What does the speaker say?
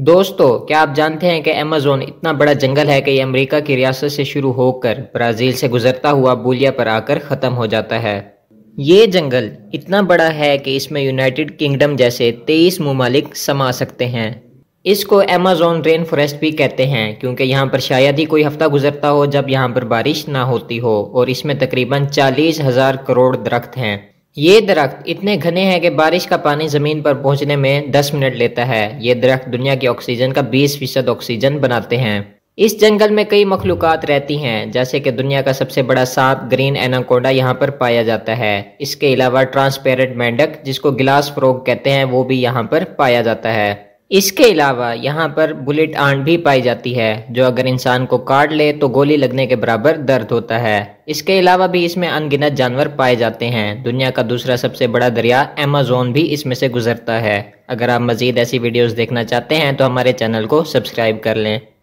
दोस्तों क्या आप जानते हैं कि अमेजोन इतना बड़ा जंगल है कि ये अमेरिका की रियासत से शुरू होकर ब्राज़ील से गुजरता हुआ बोलिया पर आकर ख़त्म हो जाता है ये जंगल इतना बड़ा है कि इसमें यूनाइटेड किंगडम जैसे तेईस ममालिक समा सकते हैं इसको अमेजोन रेन फॉरेस्ट भी कहते हैं क्योंकि यहाँ पर शायद ही कोई हफ्ता गुजरता हो जब यहाँ पर बारिश ना होती हो और इसमें तकरीबन चालीस हज़ार करोड़ दरख्त हैं ये दरख्त इतने घने हैं कि बारिश का पानी ज़मीन पर पहुंचने में 10 मिनट लेता है ये दरख्त दुनिया की ऑक्सीजन का 20 फीसद ऑक्सीजन बनाते हैं इस जंगल में कई मखलूकत रहती हैं जैसे कि दुनिया का सबसे बड़ा सांप ग्रीन एनाकोडा यहाँ पर पाया जाता है इसके अलावा ट्रांसपेरेंट मेंढक जिसको गिलास फ्रोग कहते हैं वो भी यहाँ पर पाया जाता है इसके अलावा यहाँ पर बुलेट आंट भी पाई जाती है जो अगर इंसान को काट ले तो गोली लगने के बराबर दर्द होता है इसके अलावा भी इसमें अनगिनत जानवर पाए जाते हैं दुनिया का दूसरा सबसे बड़ा दरिया अमेजोन भी इसमें से गुजरता है अगर आप मज़ीद ऐसी वीडियोस देखना चाहते हैं तो हमारे चैनल को सब्सक्राइब कर लें